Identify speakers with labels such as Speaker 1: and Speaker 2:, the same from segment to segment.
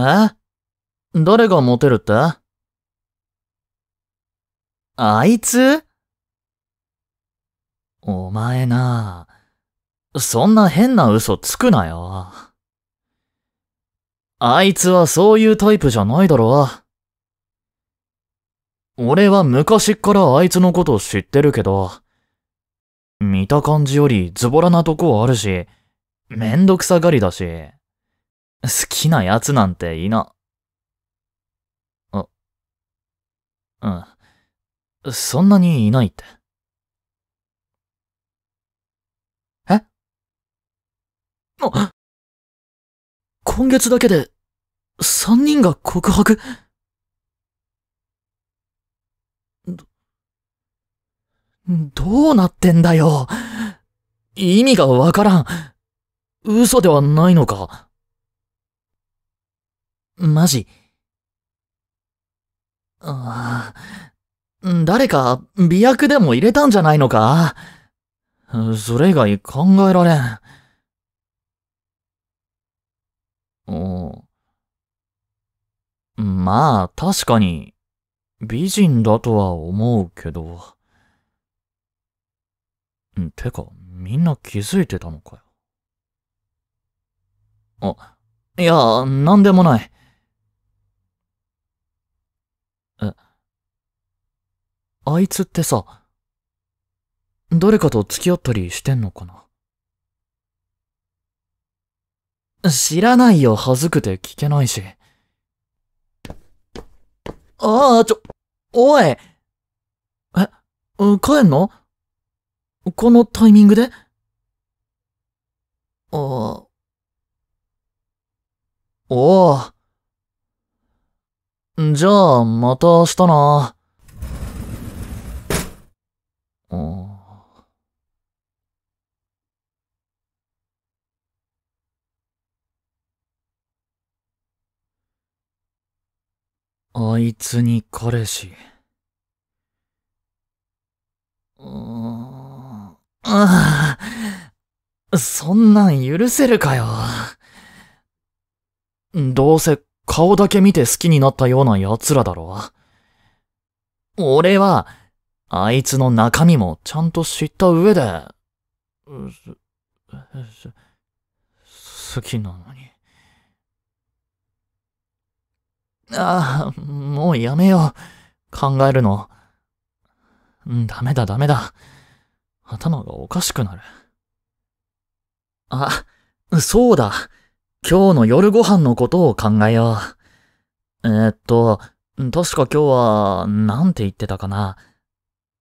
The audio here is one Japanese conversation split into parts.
Speaker 1: え誰がモテるってあいつお前なそんな変な嘘つくなよ。あいつはそういうタイプじゃないだろ。俺は昔っからあいつのこと知ってるけど、見た感じよりズボラなとこあるし、めんどくさがりだし。好きなやつなんていな。あ、うん。そんなにいないって。えあ今月だけで、三人が告白ど、どうなってんだよ。意味がわからん。嘘ではないのか。マジ。ああ、誰か、美薬でも入れたんじゃないのかそれ以外考えられん。おまあ、確かに、美人だとは思うけど。てか、みんな気づいてたのかよ。あ、いや、なんでもない。あいつってさ、誰かと付き合ったりしてんのかな知らないよ、恥ずくて聞けないし。ああ、ちょ、おいえ、帰んのこのタイミングでああ。おお。じゃあ、また明日な。あいつに彼氏。ああ、そんなん許せるかよ。どうせ顔だけ見て好きになったような奴らだろ。俺は、あいつの中身もちゃんと知った上で、好きなのに。ああ、もうやめよう。考えるの。ダメだダメだ。頭がおかしくなる。あ、そうだ。今日の夜ご飯のことを考えよう。えー、っと、確か今日は、なんて言ってたかな。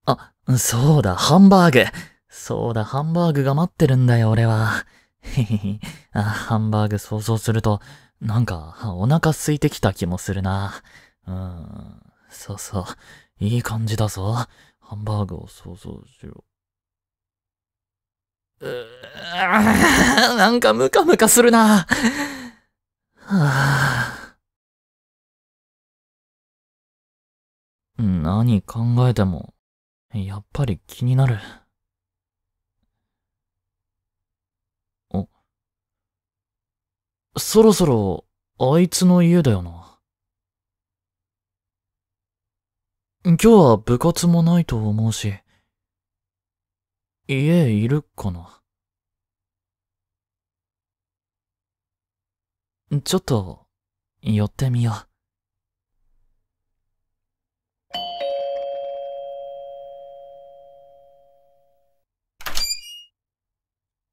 Speaker 1: あ、そうだ、ハンバーグ。そうだ、ハンバーグが待ってるんだよ、俺は。へへへ。あ、ハンバーグ想像すると、なんか、お腹空いてきた気もするな。うん、そうそう。いい感じだぞ。ハンバーグを想像しよう。うなんかムカムカするな。はあ、何考えても、やっぱり気になる。そろそろ、あいつの家だよな。今日は部活もないと思うし、家いるかな。ちょっと、寄ってみよう。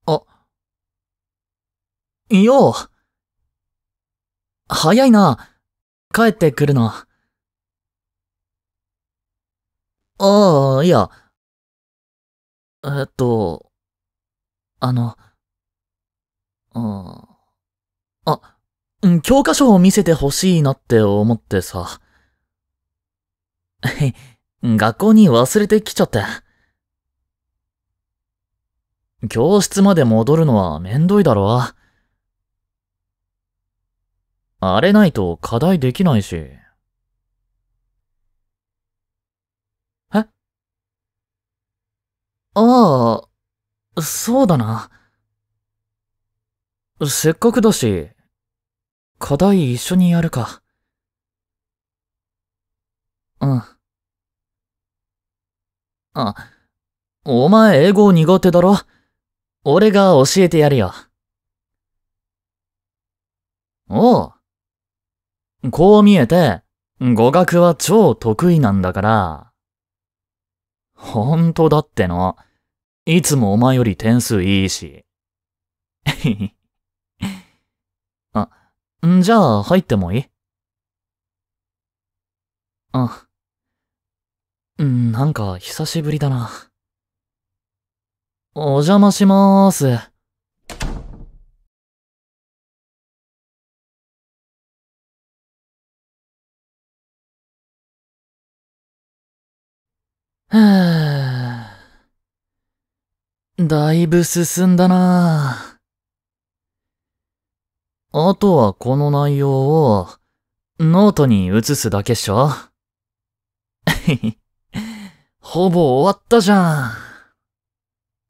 Speaker 1: あ、いや。早いな。帰ってくるの。ああ、いや。えっと、あの、ああ、教科書を見せてほしいなって思ってさ。学校に忘れてきちゃって。教室まで戻るのはめんどいだろ。あれないと課題できないし。えああ、そうだな。せっかくだし、課題一緒にやるか。うん。あ、お前英語苦手だろ俺が教えてやるよ。おう。こう見えて、語学は超得意なんだから。ほんとだっての。いつもお前より点数いいし。あ、じゃあ入ってもいいあ、ん、なんか久しぶりだな。お邪魔しまーす。はぁ。だいぶ進んだなあとはこの内容を、ノートに移すだけっしょ ほぼ終わったじゃ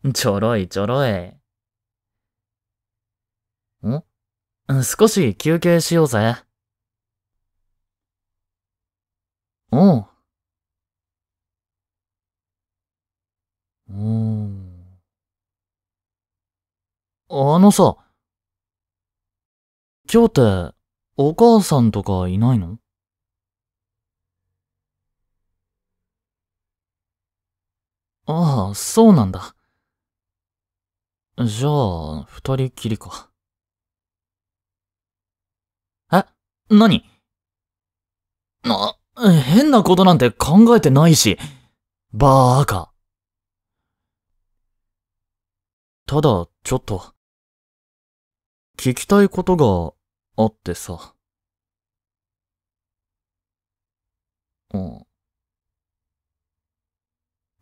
Speaker 1: ん。ちょろいちょろい。ん少し休憩しようぜ。おう。うーん。あのさ、今日ってお母さんとかいないのああ、そうなんだ。じゃあ、二人きりか。え何な、変なことなんて考えてないし、バーカ。ただ、ちょっと、聞きたいことがあってさ。うん。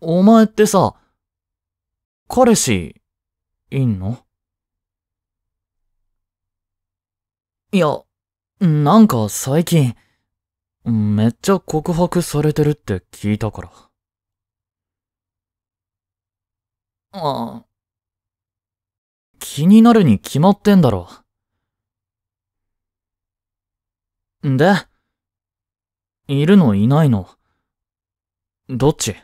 Speaker 1: お前ってさ、彼氏、いんのいや、なんか最近、めっちゃ告白されてるって聞いたから。ああ。気になるに決まってんだろ。んでいるのいないのどっち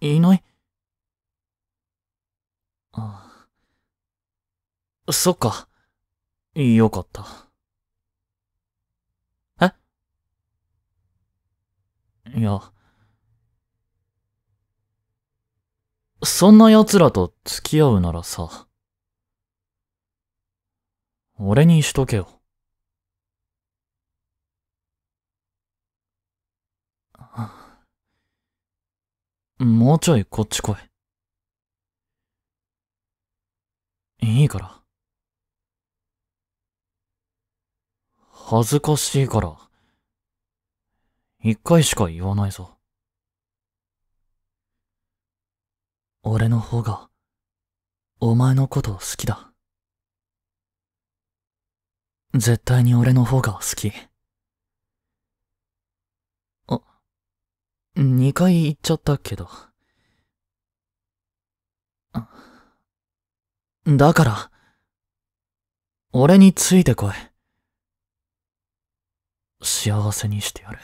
Speaker 1: いないああ。そっか。よかった。えいや。そんな奴らと付き合うならさ、俺にしとけよ。もうちょいこっち来い。いいから。恥ずかしいから、一回しか言わないぞ。俺の方が、お前のこと好きだ。絶対に俺の方が好き。あ、二回言っちゃったけど。だから、俺についてこい。幸せにしてやる。